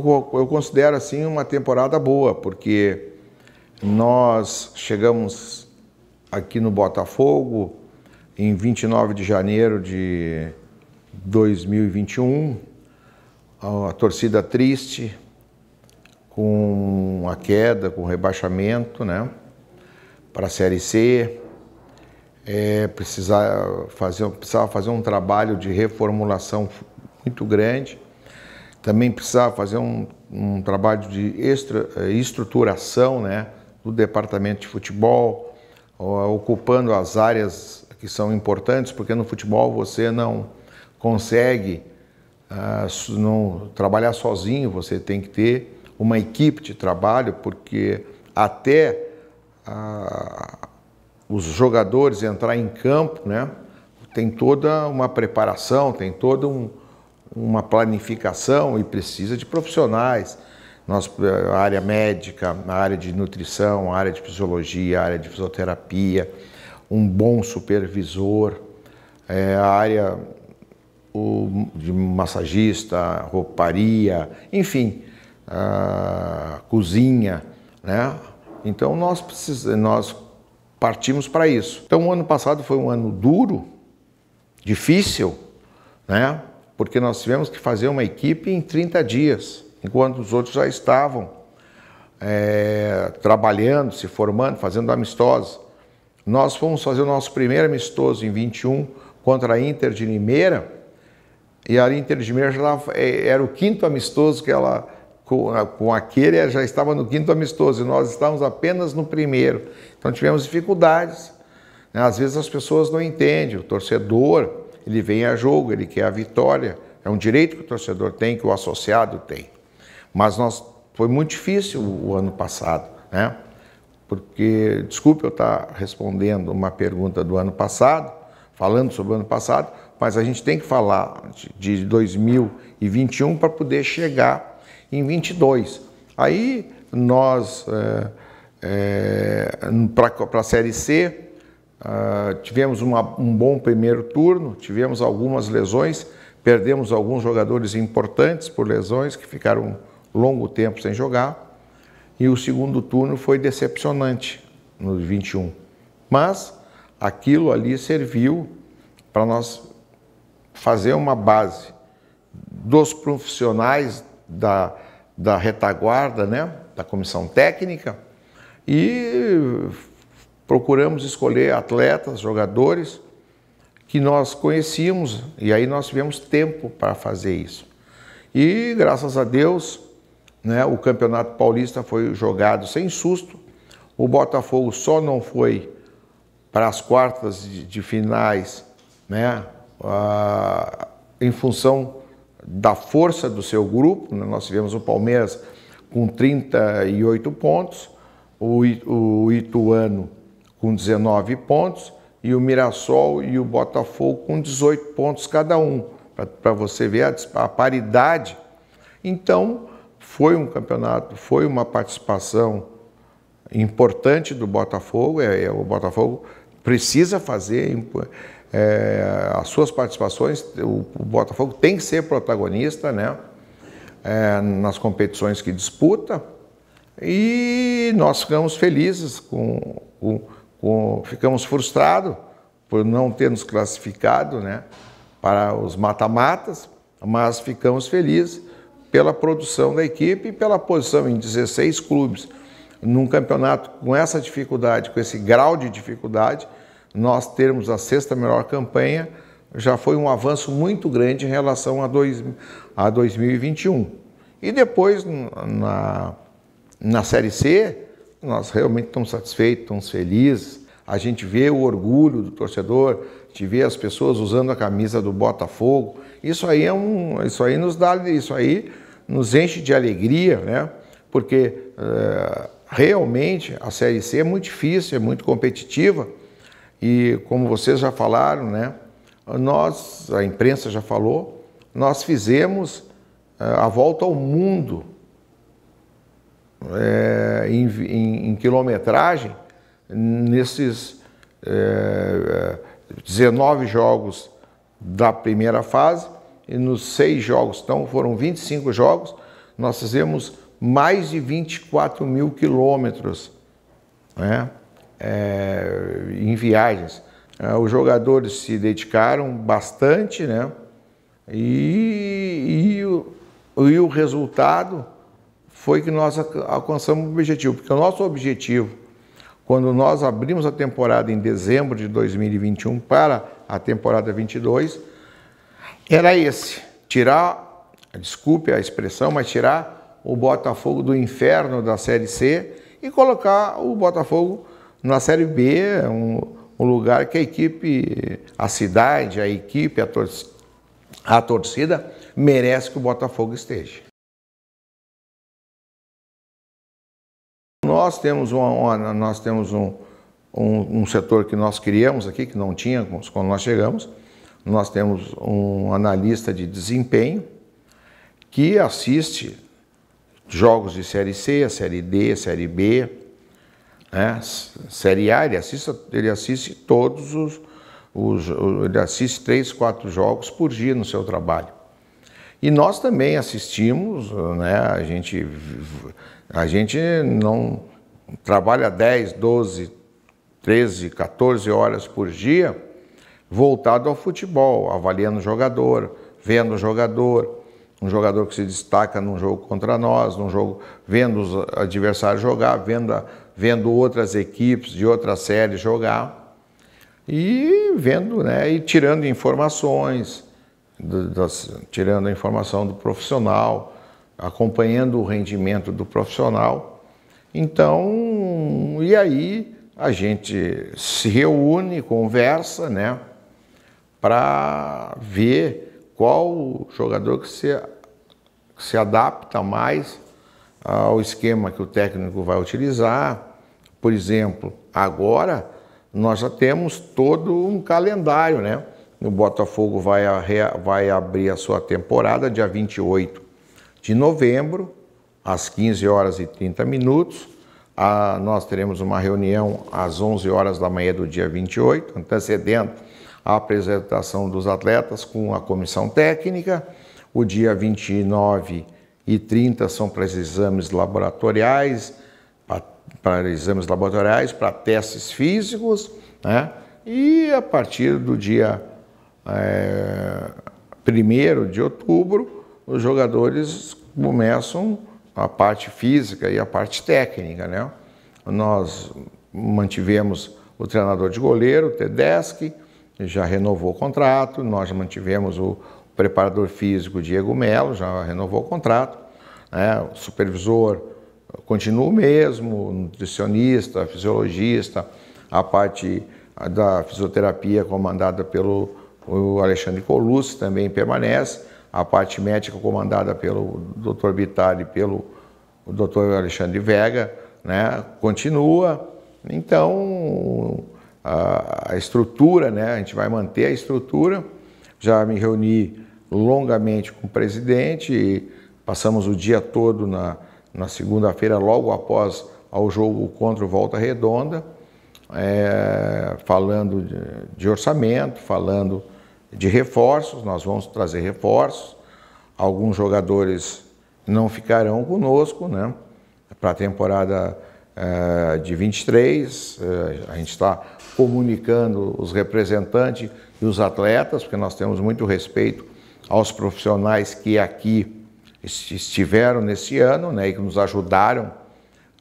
eu, eu considero assim uma temporada boa, porque nós chegamos aqui no Botafogo em 29 de janeiro de 2021, a torcida triste com a queda, com o rebaixamento, né? Para a Série C, é, precisar fazer, precisava fazer um trabalho de reformulação muito grande também precisava fazer um, um trabalho de extra, eh, estruturação né, do departamento de futebol, ocupando as áreas que são importantes, porque no futebol você não consegue uh, não trabalhar sozinho, você tem que ter uma equipe de trabalho, porque até uh, os jogadores entrar em campo, né, tem toda uma preparação, tem todo um, uma planificação e precisa de profissionais. nossa eh, a área médica, a área de nutrição, a área de fisiologia, a área de fisioterapia, um bom supervisor, é, a área o, de massagista, rouparia, enfim, a cozinha, né? Então nós, precisamos, nós partimos para isso. Então o ano passado foi um ano duro, difícil, né? porque nós tivemos que fazer uma equipe em 30 dias, enquanto os outros já estavam é, trabalhando, se formando, fazendo amistosos. Nós fomos fazer o nosso primeiro amistoso em 21 contra a Inter de Limeira, e a Inter de Limeira já eh, era o quinto amistoso que ela, com aquele, já estava no quinto amistoso, e nós estávamos apenas no primeiro. Então tivemos dificuldades. Né? Às vezes as pessoas não entendem, o torcedor, ele vem a jogo, ele quer a vitória. É um direito que o torcedor tem, que o associado tem. Mas nós, foi muito difícil o ano passado, né? Porque, desculpe eu estar respondendo uma pergunta do ano passado, falando sobre o ano passado, mas a gente tem que falar de 2021 para poder chegar em 22. Aí nós, é, eh, é, eh, para a Série C, Uh, tivemos uma, um bom primeiro turno, tivemos algumas lesões, perdemos alguns jogadores importantes por lesões que ficaram longo tempo sem jogar. E o segundo turno foi decepcionante no 21. Mas aquilo ali serviu para nós fazer uma base dos profissionais da, da retaguarda, né, da comissão técnica, e procuramos escolher atletas, jogadores que nós conhecíamos e aí nós tivemos tempo para fazer isso. E graças a Deus, né, o Campeonato Paulista foi jogado sem susto. O Botafogo só não foi para as quartas de, de finais, né, em função da força do seu grupo. Né. Nós tivemos o Palmeiras com 38 pontos, o, o Ituano com 19 pontos e o Mirassol e o Botafogo com 18 pontos cada um, para você ver a, a paridade. Então, foi um campeonato, foi uma participação importante do Botafogo, é, é o Botafogo precisa fazer é, as suas participações, o, o, Botafogo tem que ser protagonista né, é, nas competições que disputa e nós ficamos felizes com, com com, ficamos frustrados por não termos classificado né, para os mata-matas, mas ficamos felizes pela produção da equipe e pela posição em 16 clubes. Num campeonato com essa dificuldade, com esse grau de dificuldade, nós termos a sexta melhor campanha já foi um avanço muito grande em relação a, dois, a 2021. E depois, na, na Série C, nós realmente estamos satisfeitos, estamos felizes. A gente vê o orgulho do torcedor, a gente vê as pessoas usando a camisa do Botafogo. Isso aí é um, isso aí nos dá, isso aí nos enche de alegria, né? Porque é, realmente a Série C é muito difícil, é muito competitiva e como vocês já falaram, né? Nós, a imprensa já falou, nós fizemos eh, a volta ao mundo é, em, em, em, quilometragem nesses é, 19 é, jogos da primeira fase e nos seis jogos, então foram 25 jogos, nós fizemos mais de 24 mil quilômetros né, é, em viagens. É, os jogadores se dedicaram bastante né, e, e, o, e o resultado foi que nós alcançamos o objetivo, porque o nosso objetivo, quando nós abrimos a temporada em dezembro de 2021 para a temporada 22, era esse: tirar, desculpe a expressão, mas tirar o Botafogo do inferno da Série C e colocar o Botafogo na Série B, um, um lugar que a equipe, a cidade, a equipe, a, a torcida merece que o Botafogo esteja. nós temos, uma, nós temos um, um, um, setor que nós criamos aqui, que não tinha quando nós chegamos. Nós temos um analista de desempenho que assiste jogos de Série C, Série D, Série B, né? Série A. Ele assiste, ele assiste todos os, os, Ele assiste três, quatro jogos por dia no seu trabalho. E nós também assistimos, né? a gente a gente não trabalha 10, 12, 13, 14 horas por dia voltado ao futebol, avaliando o jogador, vendo o jogador, um jogador que se destaca num jogo contra nós, num jogo vendo os adversários jogar, vendo, vendo outras equipes de outras séries jogar e vendo, né, e tirando informações, do, tirando a informação do profissional, acompanhando o rendimento do profissional. Então, e aí a gente se reúne, conversa, né, para ver qual jogador que se, que se adapta mais ao esquema que o técnico vai utilizar. Por exemplo, agora nós já temos todo um calendário, né? O Botafogo vai, vai abrir a sua temporada dia 28 de novembro, às 15 horas e 30 minutos. A, ah, nós teremos uma reunião às 11 horas da manhã do dia 28, antecedendo a apresentação dos atletas com a comissão técnica. O dia 29 e 30 são para exames laboratoriais, para exames laboratoriais, para testes físicos, né? E a partir do dia é, eh, 1 de outubro, os jogadores começam a parte física e a parte técnica, né? Nós mantivemos o treinador de goleiro, Tedeschi, já renovou o contrato, nós mantivemos o preparador físico Diego Melo, já renovou o contrato, né? o supervisor continua o mesmo, nutricionista, fisiologista, a parte da fisioterapia comandada pelo Alexandre Colucci também permanece a parte médica comandada pelo Dr. Bittar e pelo Dr. Alexandre Vega, né, continua. Então, a, estrutura, né, a gente vai manter a estrutura. Já me reuni longamente com o presidente, passamos o dia todo na, na segunda-feira, logo após ao jogo contra o Volta Redonda, é, falando de, de orçamento, falando de reforços, nós vamos trazer reforços. Alguns jogadores não ficarão conosco, né? Para a temporada é, de 23, é, eh, a gente está comunicando os representantes e os atletas, porque nós temos muito respeito aos profissionais que aqui estiveram nesse ano, né? E que nos ajudaram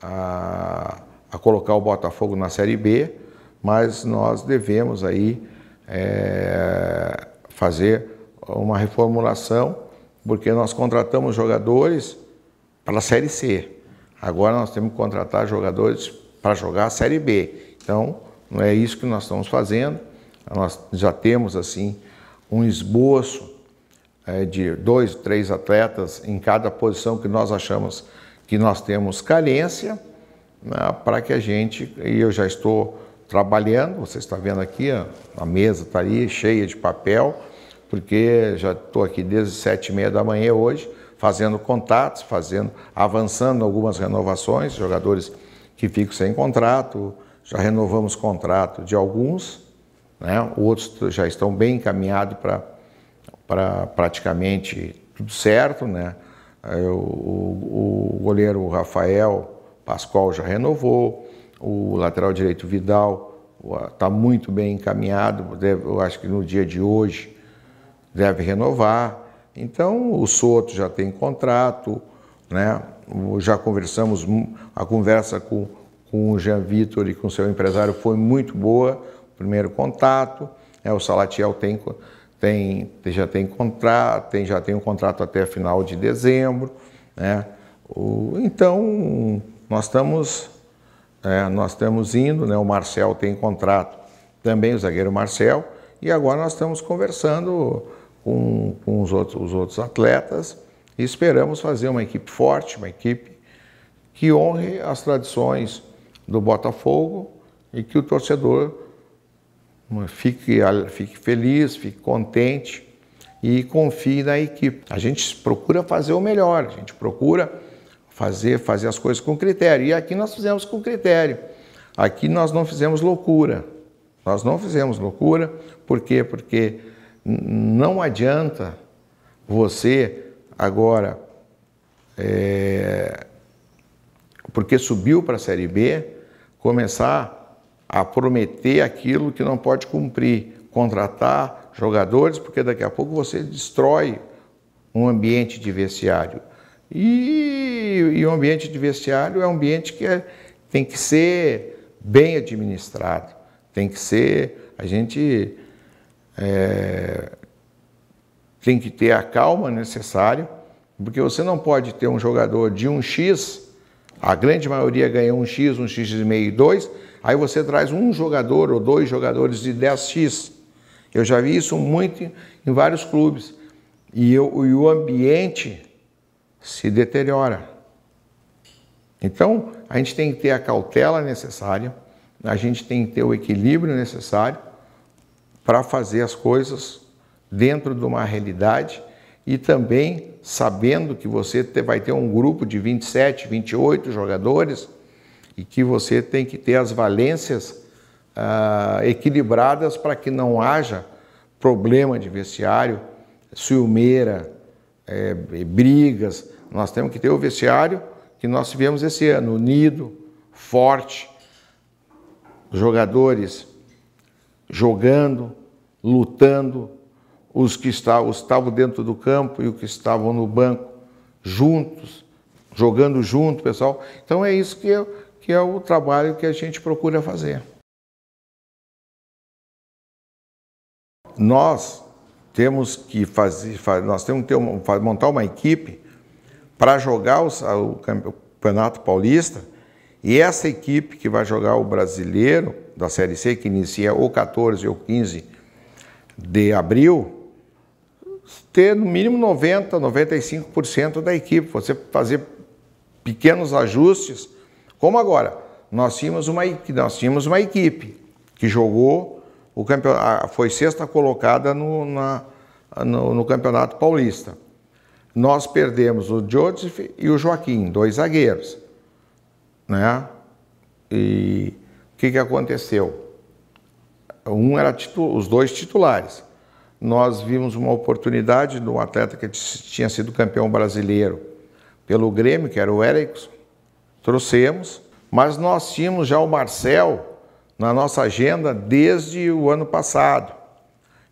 a, a colocar o Botafogo na Série B, mas nós devemos aí é, fazer uma reformulação, porque nós contratamos jogadores para a Série C. Agora nós temos que contratar jogadores para jogar a Série B. Então, não é isso que nós estamos fazendo. Nós já temos, assim, um esboço é, de dois, três atletas em cada posição que nós achamos que nós temos carência, né, para que a gente, e eu já estou trabalhando. Você está vendo aqui, a mesa está aí cheia de papel, porque já estou aqui desde sete e meia da manhã hoje, fazendo contatos, fazendo, avançando algumas renovações, jogadores que ficam sem contrato, já renovamos contrato de alguns, né? outros já estão bem encaminhados para pra praticamente tudo certo. Né? Eu, o, o goleiro Rafael Pascoal já renovou, o lateral direito Vidal está muito bem encaminhado, deve, eu acho que no dia de hoje deve renovar. Então o Soto já tem contrato, né? já conversamos, hum, a conversa com, com o Jean Vitor e com seu empresário foi muito boa, primeiro contato, né? o Salatiel tem, tem, já tem contrato, tem, já tem um contrato até final de dezembro. Né? O, então nós estamos é, nós estamos indo, né, o Marcel tem contrato também, o zagueiro Marcel, e agora nós estamos conversando com, com os, outros, os outros atletas e esperamos fazer uma equipe forte, uma equipe que honre as tradições do Botafogo e que o torcedor hum, fique, fique feliz, fique contente e confie na equipe. A gente procura fazer o melhor, a gente procura fazer, fazer as coisas com critério. E aqui nós fizemos com critério. Aqui nós não fizemos loucura. Nós não fizemos loucura, por quê? Porque não adianta você agora, é, porque subiu para a Série B, começar a prometer aquilo que não pode cumprir, contratar jogadores, porque daqui a pouco você destrói um ambiente de vestiário. E e o ambiente de vestiário é um ambiente que é, tem que ser bem administrado, tem que ser. A gente é, tem que ter a calma necessária, porque você não pode ter um jogador de um X, a grande maioria ganha um X, um X e meio 2, dois, aí você traz um jogador ou dois jogadores de 10X. Eu já vi isso muito em, em vários clubes. E, eu, e o ambiente se deteriora. Então, a gente tem que ter a cautela necessária, a gente tem que ter o equilíbrio necessário para fazer as coisas dentro de uma realidade e também sabendo que você vai ter um grupo de 27, 28 jogadores e que você tem que ter as valências ah, equilibradas para que não haja problema de vestiário, ciumeira, é, brigas. Nós temos que ter o vestiário que nós tivemos esse ano, unido, forte, jogadores jogando, lutando, os que estavam, os estavam dentro do campo e os que estavam no banco juntos, jogando junto, pessoal. Então é isso que é, que é o trabalho que a gente procura fazer. Nós temos que fazer, nós temos que uma, montar uma equipe para jogar o, o Campeonato Paulista, e essa equipe que vai jogar o Brasileiro da Série C, que inicia ou 14 ou 15 de abril, ter no mínimo 90, 95% da equipe, você fazer pequenos ajustes, como agora. Nós tínhamos uma, nós tínhamos uma equipe que jogou o campeonato, foi sexta colocada no, na, no, no Campeonato Paulista. Nós perdemos o Joseph e o Joaquim, dois zagueiros. Né? E o que, que aconteceu? Um era titu... os dois titulares. Nós vimos uma oportunidade de um atleta que tinha sido campeão brasileiro pelo Grêmio, que era o Erickson. Trouxemos, mas nós tínhamos já o Marcel na nossa agenda desde o ano passado.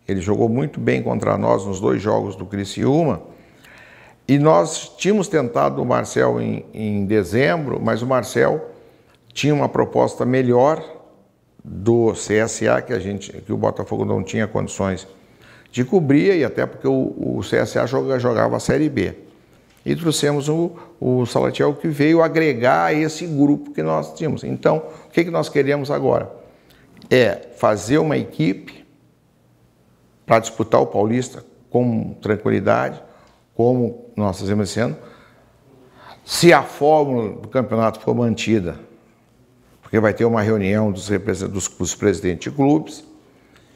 Ele jogou muito bem contra nós nos dois jogos do Criciúma e nós tínhamos tentado o Marcel em, em dezembro, mas o Marcel tinha uma proposta melhor do CSA que a gente, que o Botafogo não tinha condições de cobrir e até porque o, o CSA joga, jogava a Série B. E trouxemos o, o Salatiel que veio agregar esse grupo que nós tínhamos. Então, o que, que nós queremos agora? É fazer uma equipe para disputar o Paulista com tranquilidade, como nós fazemos esse ano, se a fórmula do campeonato for mantida, porque vai ter uma reunião dos, dos, dos presidentes de clubes,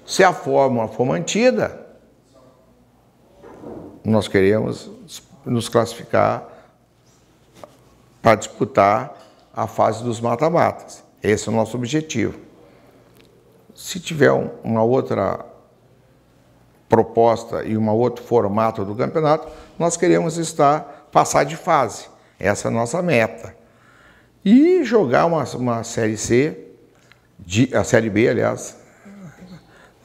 se a fórmula for mantida, nós queremos nos classificar para disputar a fase dos mata-matas. Esse é o nosso objetivo. Se tiver uma outra proposta e um outro formato do campeonato, nós queremos estar passar de fase. Essa é a nossa meta. E jogar uma, uma série C, de, a série B, aliás,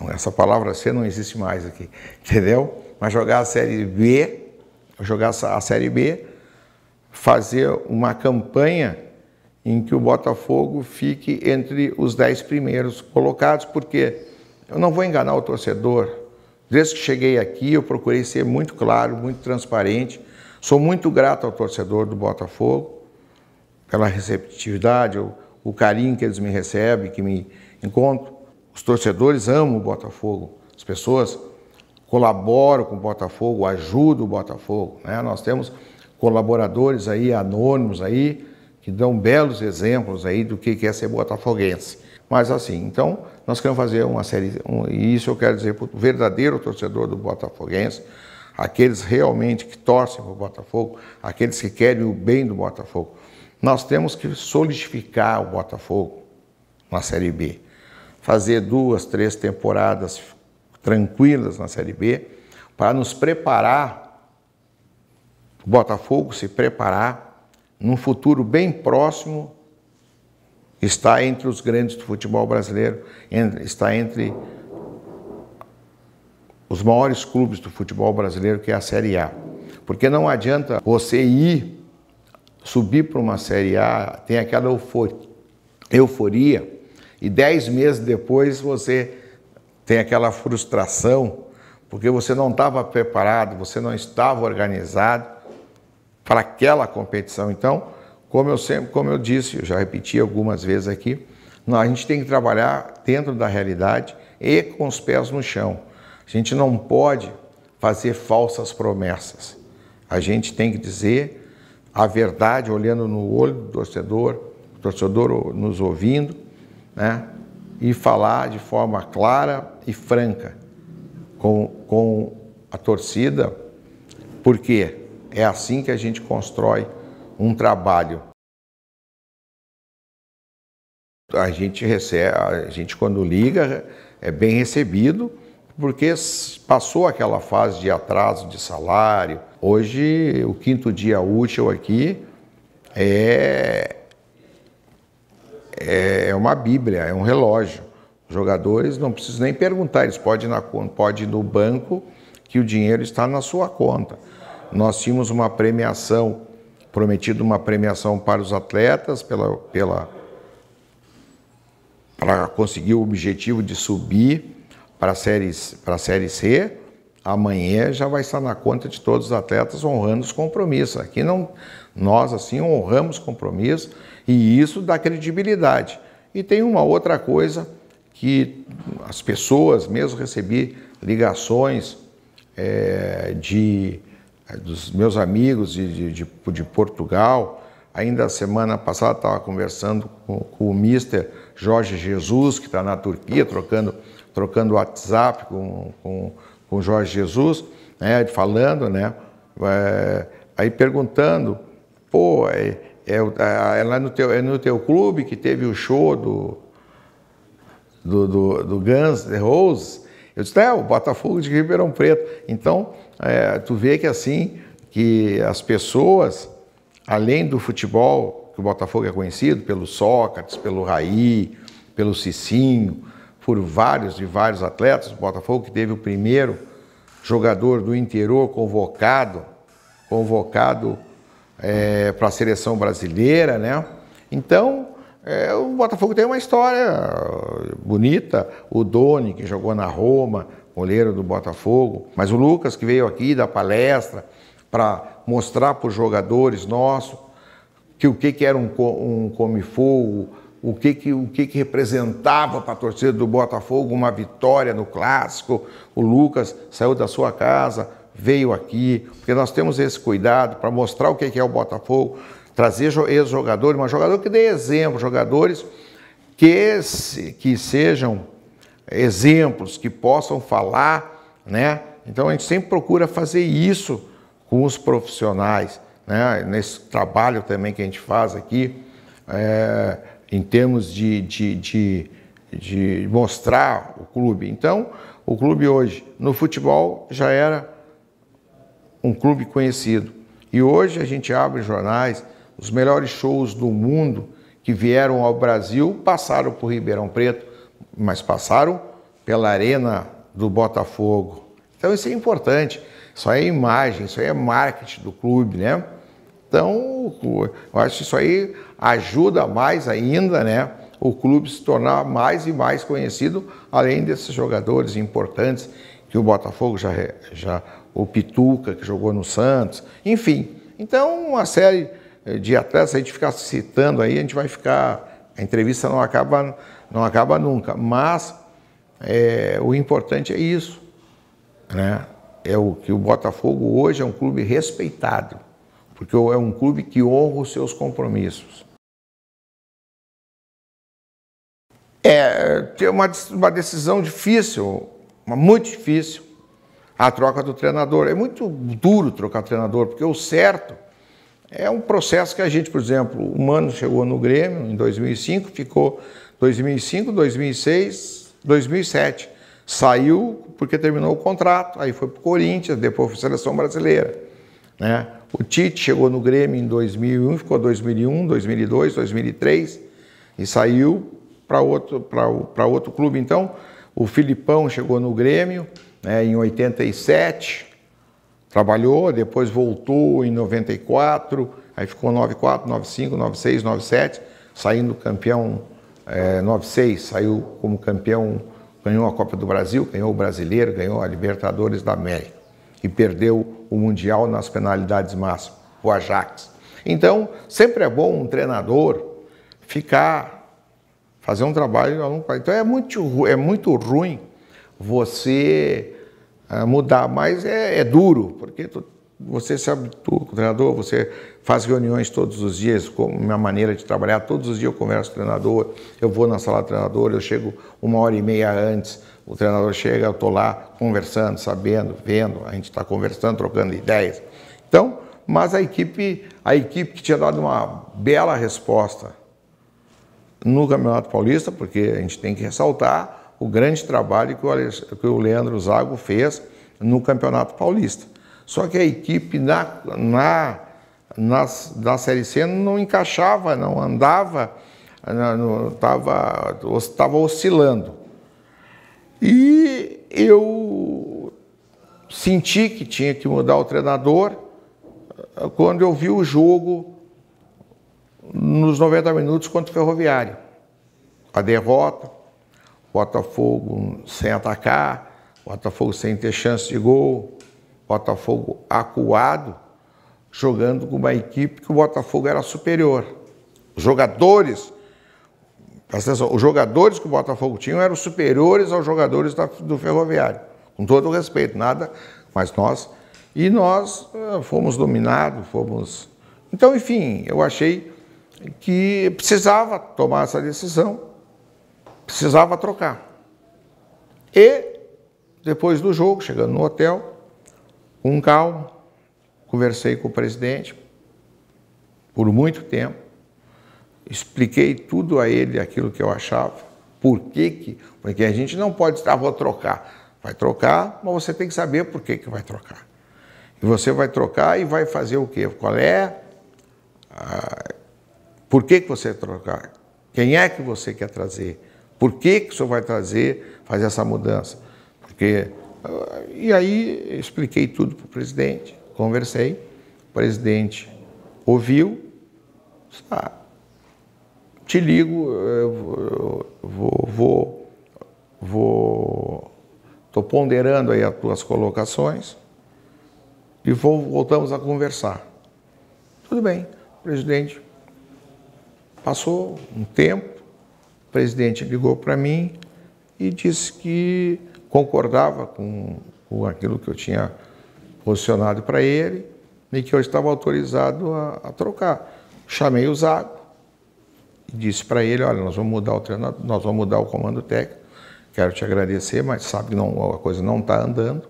essa palavra C não existe mais aqui, entendeu? Mas jogar a série B, jogar a série B, fazer uma campanha em que o Botafogo fique entre os dez primeiros colocados, porque eu não vou enganar o torcedor, Desde que cheguei aqui, eu procurei ser muito claro, muito transparente. Sou muito grato ao torcedor do Botafogo pela receptividade, o, o carinho que eles me recebem, que me encontram. Os torcedores amam o Botafogo. As pessoas colaboram com o Botafogo, ajudam o Botafogo. Né? Nós temos colaboradores aí, anônimos aí, que dão belos exemplos aí do que é ser botafoguense. Mas assim, então nós queremos fazer uma série, um, e isso eu quero dizer para o verdadeiro torcedor do Botafoguense, aqueles realmente que torcem para o Botafogo, aqueles que querem o bem do Botafogo. Nós temos que solidificar o Botafogo na Série B, fazer duas, três temporadas tranquilas na Série B, para nos preparar, o Botafogo se preparar num futuro bem próximo está entre os grandes do futebol brasileiro, está entre os maiores clubes do futebol brasileiro, que é a Série A. Porque não adianta você ir subir para uma Série A, tem aquela euforia, e dez meses depois você tem aquela frustração, porque você não estava preparado, você não estava organizado para aquela competição. Então, como eu sempre, como eu disse, eu já repeti algumas vezes aqui, a gente tem que trabalhar dentro da realidade e com os pés no chão. A gente não pode fazer falsas promessas. A gente tem que dizer a verdade olhando no olho do torcedor, o torcedor nos ouvindo, né? E falar de forma clara e franca com, com a torcida, porque é assim que a gente constrói um trabalho a gente recebe, a gente quando liga é bem recebido, porque passou aquela fase de atraso de salário. Hoje o quinto dia útil aqui é, é é uma bíblia, é um relógio. Os jogadores não precisam nem perguntar, eles podem ir, na, podem ir no banco que o dinheiro está na sua conta. Nós tínhamos uma premiação, prometido uma premiação para os atletas pela, pela para conseguir o objetivo de subir para a série, para série C. Amanhã já vai estar na conta de todos os atletas honrando os compromissos. Aqui não, nós assim honramos compromissos e isso dá credibilidade. E tem uma outra coisa que as pessoas, mesmo recebi ligações é, de eh, dos meus amigos de, de, de Portugal. Ainda semana passada estava conversando com, com o Mister Jorge Jesus, que está na Turquia, trocando, trocando WhatsApp com, com, com Jorge Jesus, né, falando, né, é, aí perguntando, pô, é, é, é, é, lá no teu, é no teu clube que teve o show do, do, do, do Guns N' Roses? Eu disse, é, o Botafogo de Ribeirão Preto. Então, é, tu vê que assim, que as pessoas, além do futebol, o Botafogo é conhecido pelo Sócrates, pelo Raí, pelo Cicinho, por vários e vários atletas. O Botafogo que teve o primeiro jogador do interior convocado, convocado é, para a seleção brasileira, né? Então, é, o Botafogo tem uma história eh, bonita. O Doni, que jogou na Roma, goleiro do Botafogo, mas o Lucas, que veio aqui da palestra para mostrar para os jogadores nossos que o que, que era um, um come-fogo, o que, que, o que, que representava para a torcida do Botafogo uma vitória no clássico. O Lucas saiu da sua casa, veio aqui, porque nós temos esse cuidado para mostrar o que é o Botafogo, trazer ex-jogadores, mas jogador que dê exemplo, jogadores que, esse, que sejam exemplos, que possam falar, né? Então a gente sempre procura fazer isso com os profissionais né, nesse trabalho também que a gente faz aqui, é, em termos de, de, de, de, mostrar o clube. Então, o clube hoje, no futebol, já era um clube conhecido. E hoje a gente abre jornais, os melhores shows do mundo que vieram ao Brasil passaram por Ribeirão Preto, mas passaram pela Arena do Botafogo. Então, isso é importante. Isso aí é imagem, isso aí é marketing do clube, né? Então, eu acho que isso aí ajuda mais ainda, né? O clube se tornar mais e mais conhecido, além desses jogadores importantes que o Botafogo já, já o Pituca que jogou no Santos, enfim. Então, uma série eh, de atletas, a gente ficar citando aí, a gente vai ficar. A entrevista não acaba, não acaba nunca. Mas é, o importante é isso. Né? É o que o Botafogo hoje é um clube respeitado porque é um clube que honra os seus compromissos. É ter uma, uma decisão difícil, muito difícil, a troca do treinador. É muito duro trocar treinador, porque o certo é um processo que a gente, por exemplo, o Mano chegou no Grêmio em 2005, ficou 2005, 2006, 2007. Saiu porque terminou o contrato, aí foi para o Corinthians, depois foi a seleção brasileira, né? O Tite chegou no Grêmio em 2001, ficou 2001, 2002, 2003 e saiu para outro, outro clube. Então, o Filipão chegou no Grêmio né, em 87, trabalhou, depois voltou em 94, aí ficou 94, 95, 96, 97, saindo campeão é, 96, saiu como campeão, ganhou a Copa do Brasil, ganhou o Brasileiro, ganhou a Libertadores da América e perdeu o Mundial nas penalidades máximas, o Ajax. Então, sempre é bom um treinador ficar, fazer um trabalho Então, é muito, é muito ruim você ah, mudar, mas é, é duro, porque tu, você se habitua com o treinador, você faz reuniões todos os dias, com minha maneira de trabalhar, todos os dias eu converso com o treinador, eu vou na sala do treinador, eu chego uma hora e meia antes o treinador chega, eu estou lá conversando, sabendo, vendo, a gente está conversando, trocando ideias. Então, mas a equipe, a equipe que tinha dado uma bela resposta no Campeonato Paulista, porque a gente tem que ressaltar o grande trabalho que o, Leandro Zago fez no Campeonato Paulista. Só que a equipe na, na, na, na Série C não encaixava, não andava, estava oscilando. E eu senti que tinha que mudar o treinador quando eu vi o jogo nos 90 minutos contra o Ferroviário. A derrota, Botafogo sem atacar, Botafogo sem ter chance de gol, Botafogo acuado, jogando com uma equipe que o Botafogo era superior. Os jogadores Presta atenção, os jogadores que o Botafogo tinha eram superiores aos jogadores da, do Ferroviário. Com todo o respeito, nada, mas nós. E nós eh, fomos dominados, fomos. Então, enfim, eu achei que precisava tomar essa decisão, precisava trocar. E, depois do jogo, chegando no hotel, com calma, conversei com o presidente por muito tempo expliquei tudo a ele aquilo que eu achava. Por que que? Porque a gente não pode estar, ah, vou trocar. Vai trocar, mas você tem que saber por que, que vai trocar. E você vai trocar e vai fazer o quê? Qual é? Ah, por que, que você trocar? Quem é que você quer trazer? Por que, que você vai trazer, fazer essa mudança? Porque. e aí expliquei tudo para o presidente, conversei, o presidente ouviu, sabe? te ligo, eu vou, vou, vou, ponderando aí as tuas colocações e vou, voltamos a conversar. Tudo bem, presidente. Passou um tempo, o presidente ligou para mim e disse que concordava com, com aquilo que eu tinha posicionado para ele e que eu estava autorizado a, a trocar. Chamei o Zago, e disse para ele, olha, nós vamos mudar o treinador, nós vamos mudar o comando técnico, quero te agradecer, mas sabe que não, a coisa não está andando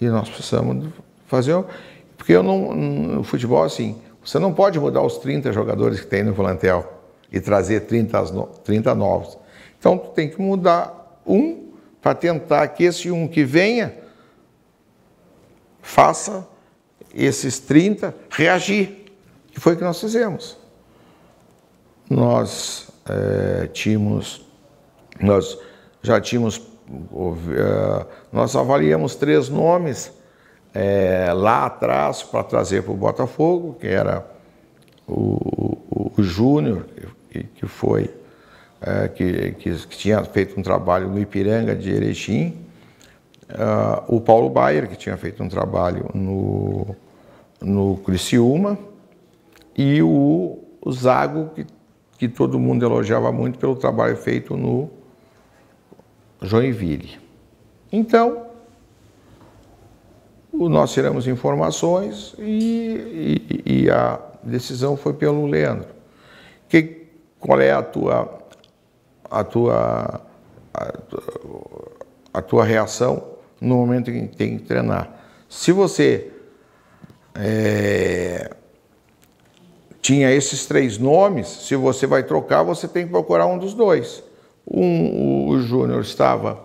e nós precisamos fazer... Porque eu não, no futebol, assim, você não pode mudar os 30 jogadores que tem no volantel e trazer 30, 30 novos. Então, tu tem que mudar um para tentar que esse um que venha faça esses 30 reagir, que foi o que nós fizemos nós é, tínhamos, nós já tínhamos, eh, nós avaliamos três nomes é, lá atrás para trazer para o Botafogo, que era o, o, o Júnior, que, que foi, é, que, que, que, tinha feito um trabalho no Ipiranga de Erechim, ah, o Paulo Baier, que tinha feito um trabalho no, no Criciúma, e o, o Zago, que que todo mundo elogiava muito pelo trabalho feito no Joinville. Então, nós tiramos informações e, e, e a decisão foi pelo Leandro. Que, qual é a tua, a tua, a, a tua reação no momento em que tem que treinar? Se você é, tinha esses três nomes. Se você vai trocar, você tem que procurar um dos dois. Um, o Júnior estava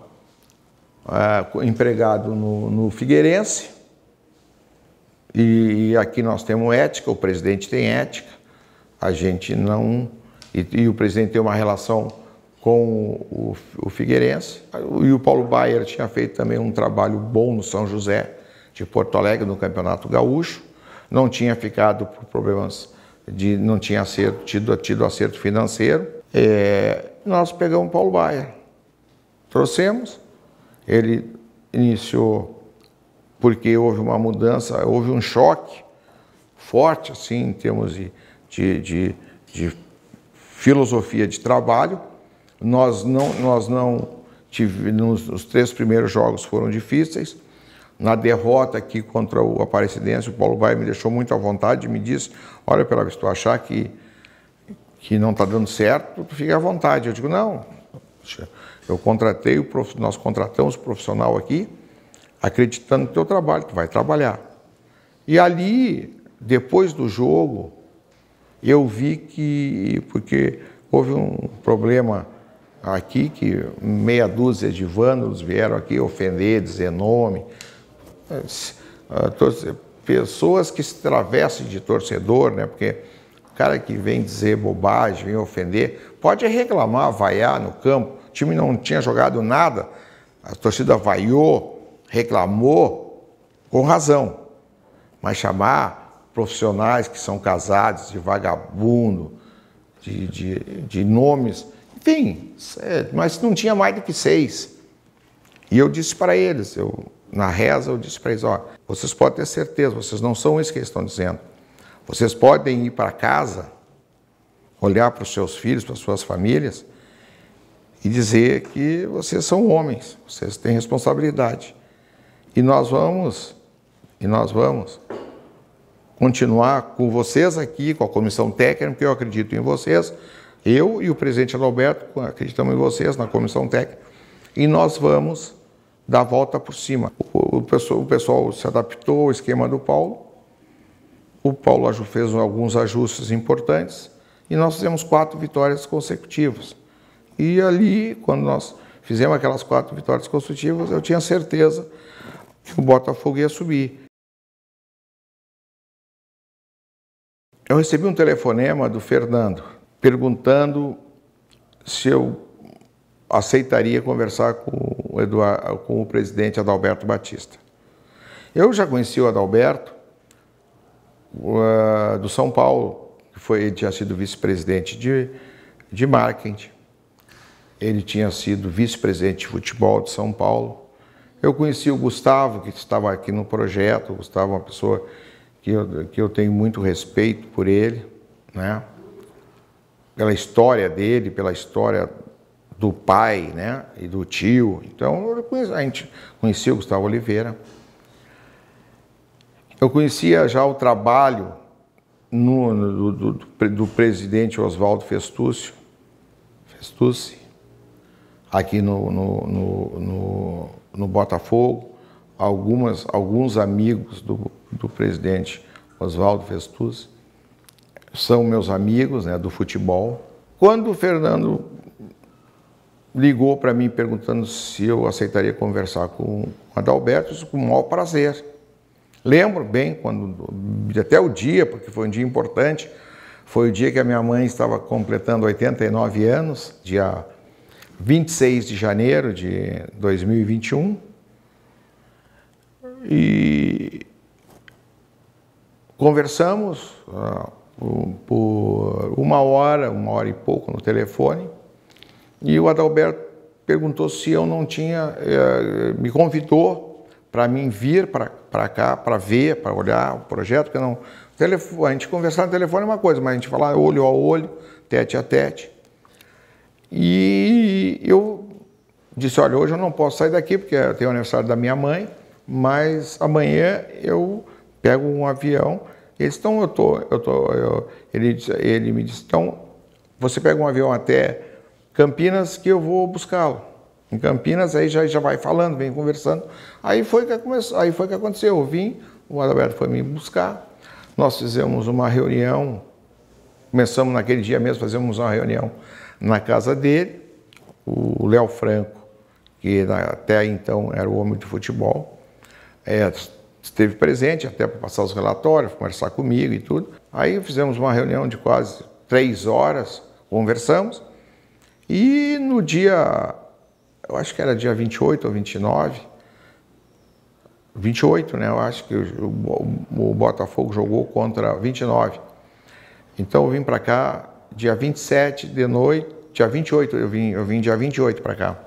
é, empregado no, no Figueirense, e, e aqui nós temos ética, o presidente tem ética, a gente não. E, e o presidente tem uma relação com o, o Figueirense, e o Paulo Baier tinha feito também um trabalho bom no São José de Porto Alegre, no Campeonato Gaúcho, não tinha ficado por problemas de não tinha acerto, tido, tido acerto financeiro. É, nós pegamos Paulo Baia, trouxemos, ele iniciou porque houve uma mudança, houve um choque forte, assim, em termos de, de, de, de filosofia de trabalho. Nós não, nós não tivemos, os três primeiros jogos foram difíceis, na derrota aqui contra o Aparecidense, o Paulo Baia me deixou muito à vontade e me disse, olha, pela se tu achar que, que não está dando certo, tu fica à vontade. Eu digo, não, eu contratei, o nós contratamos o profissional aqui, acreditando no teu trabalho, tu vai trabalhar. E ali, depois do jogo, eu vi que, porque houve um problema aqui, que meia dúzia de vândalos vieram aqui ofender, dizer nome, ah, pessoas que se travessem de torcedor, né? Porque cara que vem dizer bobagem, vem ofender, pode reclamar, vaiar no campo. O time não tinha jogado nada, a torcida vaiou, reclamou, com razão. Mas chamar profissionais que são casados de vagabundo, de, de, de nomes, enfim, é, mas não tinha mais do que seis. E eu disse para eles, eu na reza eu disse para eles: ó, vocês podem ter certeza, vocês não são isso que eles estão dizendo. Vocês podem ir para casa, olhar para os seus filhos, para as suas famílias e dizer que vocês são homens, vocês têm responsabilidade. E nós vamos, e nós vamos continuar com vocês aqui, com a comissão técnica, porque eu acredito em vocês. Eu e o presidente Adalberto acreditamos em vocês na comissão técnica. E nós vamos dar a volta por cima. O, o, pessoal, o pessoal se adaptou ao esquema do Paulo, o Paulo Aju fez alguns ajustes importantes e nós fizemos quatro vitórias consecutivas. E ali, quando nós fizemos aquelas quatro vitórias consecutivas, eu tinha certeza que o Botafogo ia subir. Eu recebi um telefonema do Fernando perguntando se eu aceitaria conversar com o, Eduardo, com o presidente Adalberto Batista. Eu já conheci o Adalberto uh, do São Paulo, que foi, ele tinha sido vice-presidente de, de marketing, ele tinha sido vice-presidente de futebol de São Paulo. Eu conheci o Gustavo, que estava aqui no projeto, o Gustavo é uma pessoa que eu, que eu tenho muito respeito por ele, né? pela história dele, pela história do pai, né, e do tio. Então, conheci, a gente conhecia o Gustavo Oliveira. Eu conhecia já o trabalho no, no, do, do, do, presidente Oswaldo Festúcio, Festucci, aqui no, no, no, Botafogo, algumas, alguns amigos do, do presidente Oswaldo Festucci são meus amigos né, do futebol. Quando o Fernando ligou para mim perguntando se eu aceitaria conversar com o Adalberto, com o maior prazer. Lembro bem, quando, até o dia, porque foi um dia importante, foi o dia que a minha mãe estava completando 89 anos, dia 26 de janeiro de 2021. E conversamos uh, por uma hora, uma hora e pouco no telefone. E o Adalberto perguntou se eu não tinha, eh, me convidou para mim vir para cá, para ver, para olhar o projeto, que não. Telefone, a gente conversar no telefone é uma coisa, mas a gente falar olho a olho, tete a tete. E eu disse: Olha, hoje eu não posso sair daqui porque tem o aniversário da minha mãe, mas amanhã eu pego um avião. Eles então eu tô, eu tô, eu, ele, ele me disse: Então, você pega um avião até Campinas que eu vou buscá-lo. Em Campinas, aí já, já vai falando, vem conversando. Aí foi que começou, aí foi que aconteceu. Eu vim, o Adalberto foi me buscar. Nós fizemos uma reunião, começamos naquele dia mesmo, fizemos uma reunião na casa dele. O Léo Franco, que até então era o homem de futebol, é, esteve presente até para passar os relatórios, conversar comigo e tudo. Aí fizemos uma reunião de quase três horas, conversamos. E no dia, eu acho que era dia 28 ou 29, 28, né? Eu acho que o, Botafogo jogou contra 29. Então eu vim para cá dia 27 de noite, dia 28, eu vim, eu vim dia 28 para cá.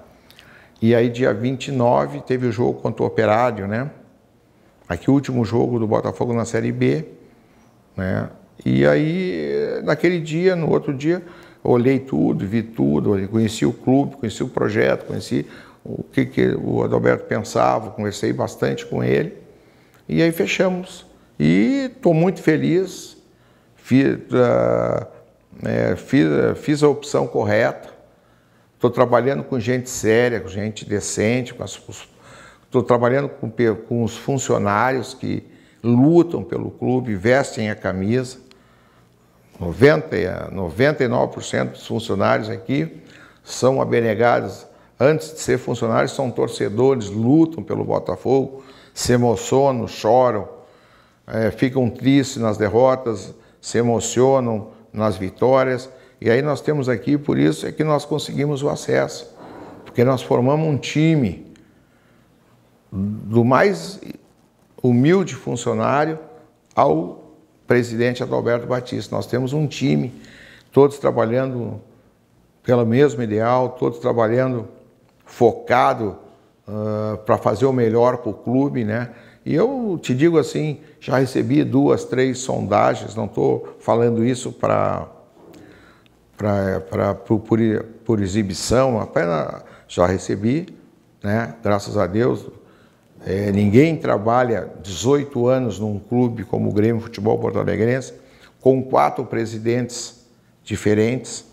E aí dia 29 teve o jogo contra o Operário, né? Aqui o último jogo do Botafogo na Série B, né? E aí naquele dia, no outro dia, olhei tudo, vi tudo, conheci o clube, conheci o projeto, conheci o que, que o Adalberto pensava, conversei bastante com ele e aí fechamos. E estou muito feliz, fiz, uh, ah, é, fiz, fiz, a opção correta, estou trabalhando com gente séria, com gente decente, estou trabalhando com, com os funcionários que lutam pelo clube, vestem a camisa, 90, 99% dos funcionários aqui são abnegados. Antes de ser funcionários, são torcedores, lutam pelo Botafogo, se emocionam, choram, é, ficam tristes nas derrotas, se emocionam nas vitórias. E aí nós temos aqui, por isso é que nós conseguimos o acesso, porque nós formamos um time do mais humilde funcionário ao presidente Adalberto Batista. Nós temos um time, todos trabalhando pelo mesmo ideal, todos trabalhando focado uh, ah, para fazer o melhor para o clube, né? E eu te digo assim, já recebi duas, três sondagens, não estou falando isso para por, por, por exibição, apenas já recebi, né? Graças a Deus, é, ninguém trabalha 18 anos num clube como o Grêmio Futebol Porto Alegrense, com quatro presidentes diferentes,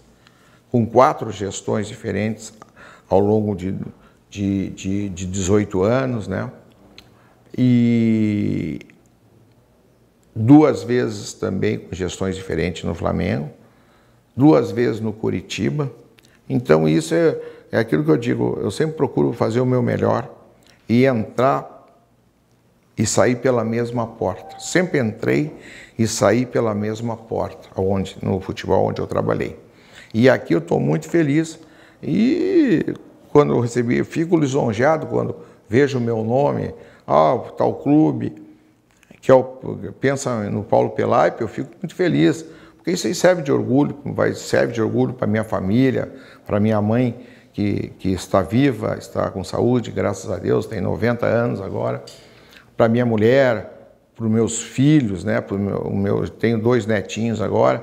com quatro gestões diferentes ao longo de, de, de, de 18 anos, né? E duas vezes também com gestões diferentes no Flamengo, duas vezes no Curitiba. Então isso é, é aquilo que eu digo, eu sempre procuro fazer o meu melhor e entrar e sair pela mesma porta. Sempre entrei e saí pela mesma porta, onde, no futebol onde eu trabalhei. E aqui eu estou muito feliz e quando eu recebi, eu fico lisonjeado quando vejo o meu nome, ah, tal clube, que é pensa no Paulo Pelaipe, eu fico muito feliz, porque isso aí serve de orgulho, serve de orgulho para minha família, para minha mãe, que, que está viva, está com saúde, graças a Deus, tem 90 anos agora. Para minha mulher, para os meus filhos, né? Pro meu, o meu, tenho dois netinhos agora,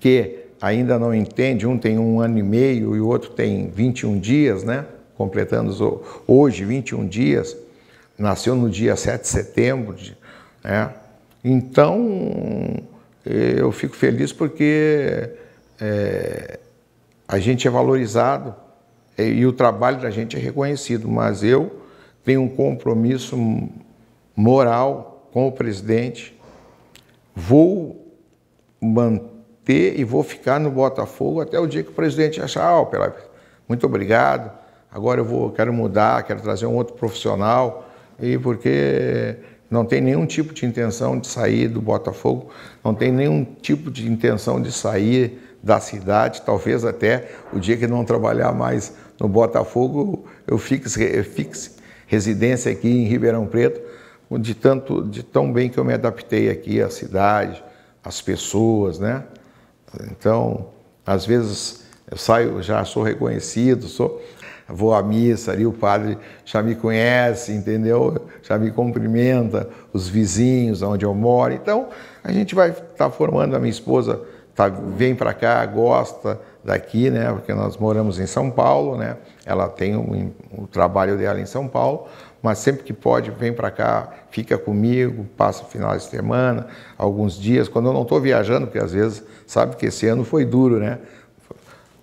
que ainda não entende, um tem um ano e meio e o outro tem 21 dias, né? Completando hoje 21 dias, nasceu no dia 7 de setembro, né? Então, eu fico feliz porque é, a gente é valorizado é, e o trabalho da gente é reconhecido, mas eu tenho um compromisso moral com o presidente. Vou manter e vou ficar no Botafogo até o dia que o presidente achar, ah, Pelé, muito obrigado. Agora eu vou, quero mudar, quero trazer um outro profissional e porque não tem nenhum tipo de intenção de sair do Botafogo, não tem nenhum tipo de intenção de sair da cidade, talvez até o dia que não trabalhar mais no Botafogo, eu fixe, eu fixe residência aqui em Ribeirão Preto, de tanto, de tão bem que eu me adaptei aqui à cidade, às pessoas, né? Então, às vezes eu saio, já sou reconhecido, sou vou à missa ali, o padre já me conhece, entendeu? Já me cumprimenta, os vizinhos, onde eu moro. Então, a gente vai estar tá formando a minha esposa tá, vem para cá, gosta daqui, né? Porque nós moramos em São Paulo, né? Ela tem o um, um trabalho dela em São Paulo, mas sempre que pode vem para cá, fica comigo, passa o final de semana, alguns dias. Quando eu não estou viajando, porque às vezes sabe que esse ano foi duro, né?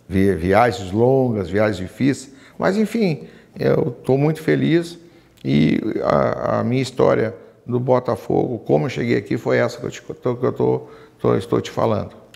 Viagens longas, viagens difíceis, mas enfim, eu estou muito feliz e a, a, minha história do Botafogo, como eu cheguei aqui, foi essa que eu te, que eu tô, tô, estou te falando.